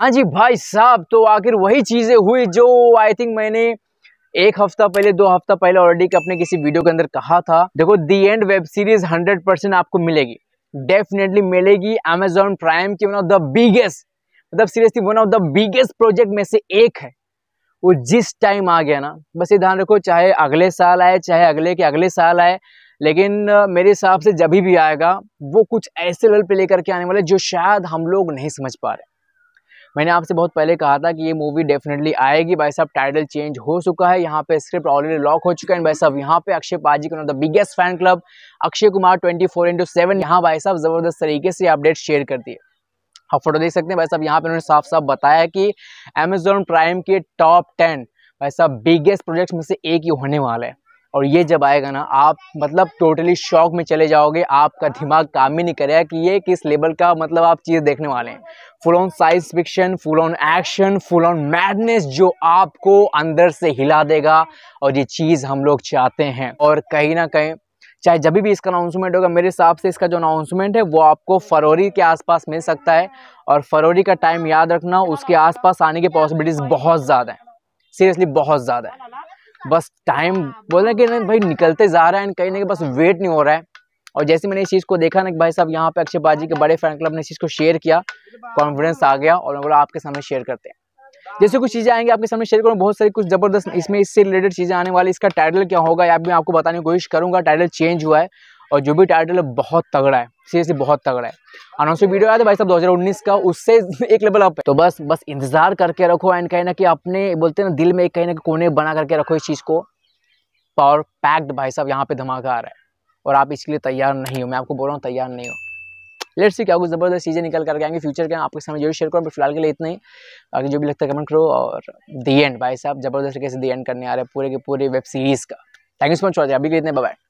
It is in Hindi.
हाँ जी भाई साहब तो आखिर वही चीज़ें हुई जो आई थिंक मैंने एक हफ्ता पहले दो हफ्ता पहले ऑलरेडी अपने किसी वीडियो के अंदर कहा था देखो the end web series 100 percent आपको मिलेगी डेफिनेटली मिलेगी अमेजोन प्राइम की वन ऑफ द बिगेस्ट मतलब seriously one of the biggest project में से एक है वो जिस टाइम आ गया ना बस ये ध्यान रखो चाहे अगले साल आए चाहे अगले के अगले साल आए लेकिन मेरे हिसाब से जब भी आएगा वो कुछ ऐसे लेवल पे लेकर के आने वाले जो शायद हम लोग नहीं समझ पा रहे मैंने आपसे बहुत पहले कहा था कि ये मूवी डेफिनेटली आएगी भाई साहब टाइटल चेंज हो चुका है यहाँ पे स्क्रिप्ट ऑलरेडी लॉक हो चुका है भाई साहब यहाँ पे अक्षय पाजी का the biggest fan club Akshay Kumar twenty four into seven यहाँ भाई साहब ज़बरदस्त तरीके से अपडेट शेयर करती है आप फोटो देख सकते हैं भाई साहब यहाँ पे उन्होंने साफ साफ बताया कि अमेजोन प्राइम के टॉप टेन भाई साहब बिगेस्ट प्रोजेक्ट्स में से एक ही होने वाला है और ये जब आएगा ना आप मतलब टोटली शॉक में चले जाओगे आपका दिमाग काम ही नहीं करेगा कि ये किस लेवल का मतलब आप चीज़ देखने वाले हैं full on science fiction full on action full on madness जो आपको अंदर से हिला देगा और ये चीज़ हम लोग चाहते हैं और कहीं ना कहीं चाहे जब भी इसका अनाउंसमेंट होगा मेरे हिसाब से इसका जो अनाउंसमेंट है वो आपको फरवरी के आसपास मिल सकता है और फरवरी का टाइम याद रखना उसके आसपास आने की पॉसिबिलिटीज़ बहुत ज़्यादा है सीरियसली बहुत ज़्यादा है बस टाइम हाँ, बोल रहे कि हाँ। भाई निकलते जा रहा है कहीं ना कहीं बस वेट नहीं हो रहा है और जैसे मैंने इस चीज़ को देखा ना कि भाई साहब यहाँ पे अक्षय बाजी के बड़े फैन क्लब ने इस चीज़ को शेयर किया कॉन्फिडेंस आ गया और मैं बोला आपके सामने शेयर करते हैं जैसे कुछ चीज़ें आएंगी आपके सामने शेयर करूँ बहुत सारी कुछ ज़बरदस्त इसमें इससे रिलेटेड चीज़ें आने वाली इसका टाइटल क्या होगा या भी मैं आपको बताने की कोशिश करूँगा टाइटल चेंज हुआ है और जो भी टाइटल है बहुत तगड़ा है सीरियसली बहुत तगड़ा है अनाउंसमेंट वीडियो आया था भाई साहब 2019 का उससे एक लेवल अप है तो बस बस इंतजार करके रखो एंड कहीं ना कि अपने बोलते हैं ना दिल में एक कहीं ना कोने बना करके रखो इस चीज़ को पावर पैक्ड भाई साहब यहाँ पे धमाका आ रहा है और आप इसके लिए तैयार नहीं हो मैं आपको बोल रहा हूँ तैयार नहीं हो लेट्स सी क्या कुछ ज़बरदस्त चीज़ें निकल करके आएंगे फ्यूचर के आपके सामने जरूर शेयर करो फिलहाल के लिए इतना ही आगे जो भी लगता है कमेंट करो और दी एंड भाई साहब जबरदस्त तरीके से दी एंड करने आ रहे हैं पूरे के पूरे वेब सीरीज़ का थैंक यू सो मच अभी के इतने बाय